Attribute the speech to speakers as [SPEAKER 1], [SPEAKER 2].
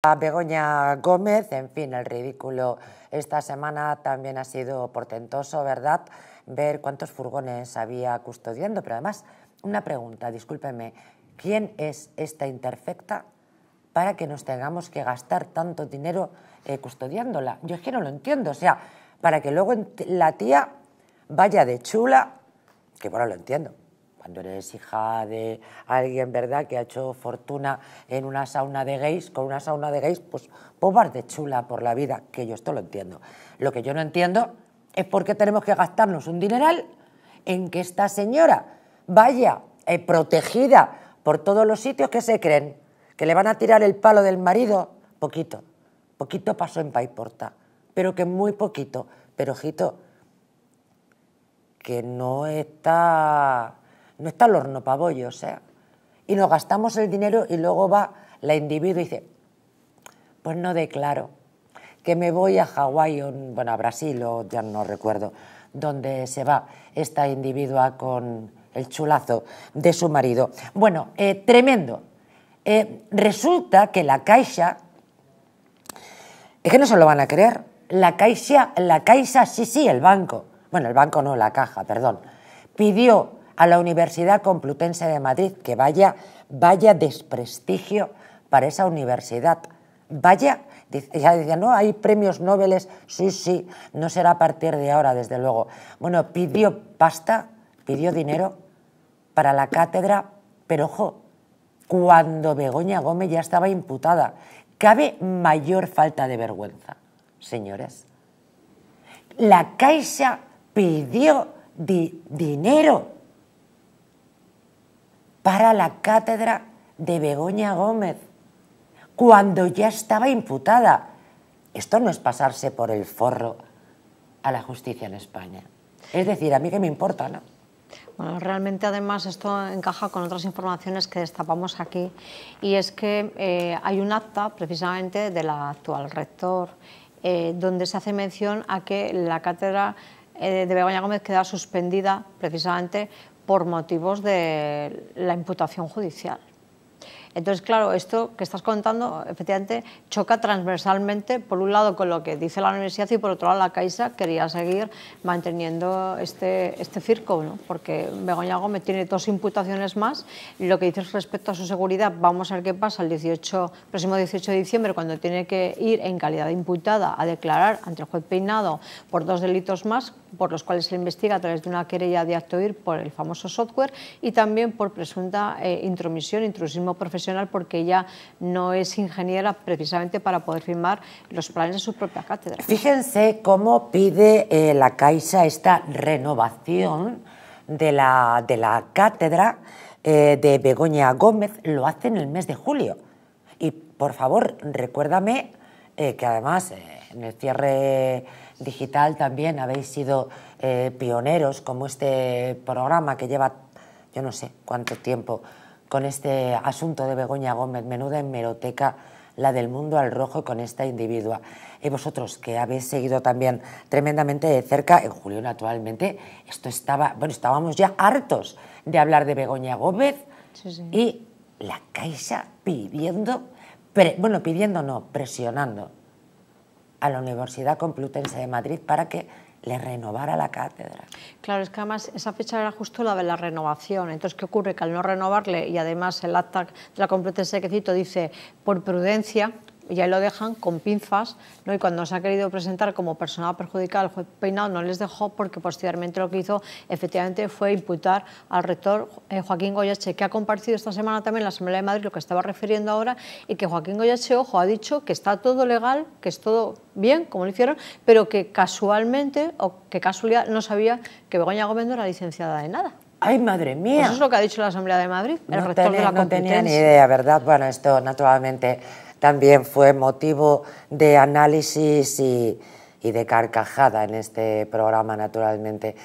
[SPEAKER 1] A Begoña Gómez, en fin, el ridículo esta semana también ha sido portentoso, ¿verdad? Ver cuántos furgones había custodiando, pero además, una pregunta, discúlpeme, ¿quién es esta imperfecta para que nos tengamos que gastar tanto dinero eh, custodiándola? Yo es que no lo entiendo, o sea, para que luego la tía vaya de chula, que bueno, lo entiendo, cuando eres hija de alguien, ¿verdad?, que ha hecho fortuna en una sauna de gays, con una sauna de gays, pues pobar pues de chula por la vida, que yo esto lo entiendo. Lo que yo no entiendo es por qué tenemos que gastarnos un dineral en que esta señora vaya eh, protegida por todos los sitios que se creen, que le van a tirar el palo del marido, poquito, poquito pasó en Paiporta, pero que muy poquito, pero ojito, que no está no está el horno o sea... Eh. Y nos gastamos el dinero y luego va la individuo y dice, pues no declaro, que me voy a Hawái, o... bueno, a Brasil o ya no recuerdo, donde se va esta individua con el chulazo de su marido. Bueno, eh, tremendo. Eh, resulta que la Caixa, es que no se lo van a creer, la Caixa, la Caixa, sí, sí, el banco, bueno, el banco no, la caja, perdón, pidió a la Universidad Complutense de Madrid, que vaya, vaya desprestigio para esa universidad. Vaya, ya decía, no, hay premios Nobel, sí, sí, no será a partir de ahora, desde luego. Bueno, pidió pasta, pidió dinero para la cátedra, pero ojo, cuando Begoña Gómez ya estaba imputada. Cabe mayor falta de vergüenza, señores. La Caixa pidió dinero para la cátedra de Begoña Gómez, cuando ya estaba imputada. Esto no es pasarse por el forro a la justicia en España. Es decir, a mí que me importa, ¿no?
[SPEAKER 2] Bueno, realmente además esto encaja con otras informaciones que destapamos aquí y es que eh, hay un acta precisamente del actual rector eh, donde se hace mención a que la cátedra eh, de Begoña Gómez queda suspendida precisamente por motivos de la imputación judicial. Entonces, claro, esto que estás contando, efectivamente, choca transversalmente, por un lado, con lo que dice la universidad y por otro lado, la Caixa quería seguir manteniendo este, este circo, ¿no? porque Begoña Gómez tiene dos imputaciones más. Lo que dices respecto a su seguridad, vamos a ver qué pasa el 18, próximo 18 de diciembre, cuando tiene que ir en calidad de imputada a declarar ante el juez Peinado por dos delitos más, por los cuales se investiga a través de una querella de acto ir por el famoso software y también por presunta eh, intromisión, intrusismo profesional porque ella no es ingeniera precisamente para poder firmar los planes de su propia cátedra.
[SPEAKER 1] Fíjense cómo pide eh, la Caixa esta renovación de la, cátedra eh, de Begoña Gómez, lo hace en el mes de julio. Y por favor, recuérdame eh, que además en el cierre digital también habéis sido pioneros como este programa que lleva yo no sé cuánto tiempo con este asunto de Begoña Gómez, menuda hemeroteca la del mundo al rojo con esta individua. Y vosotros que habéis seguido también tremendamente de cerca, en julio naturalmente, esto estaba, bueno, estábamos ya hartos de hablar de Begoña Gómez y la Caixa pidiendo, bueno, pidiendo no, presionando a la Universidad Complutense de Madrid para que le renovara la cátedra.
[SPEAKER 2] Claro, es que además esa fecha era justo la de la renovación. Entonces, ¿qué ocurre? Que al no renovarle, y además el acta de la competencia de dice, por prudencia, y ahí lo dejan con pinzas, ¿no? y cuando se ha querido presentar como persona perjudicada, el juez Peinado no les dejó porque posteriormente lo que hizo efectivamente fue imputar al rector eh, Joaquín Goyache, que ha compartido esta semana también en la Asamblea de Madrid lo que estaba refiriendo ahora, y que Joaquín Goyache, ojo, ha dicho que está todo legal, que es todo bien, como lo hicieron, pero que casualmente, o que casualidad, no sabía que Begoña Gómez era licenciada de nada. ¡Ay, madre mía! Pues eso es lo que ha dicho la Asamblea de Madrid, el rector de la No tenía ni idea,
[SPEAKER 1] ¿verdad? Bueno, esto naturalmente también fue motivo de análisis y, de carcajada en este programa, naturalmente.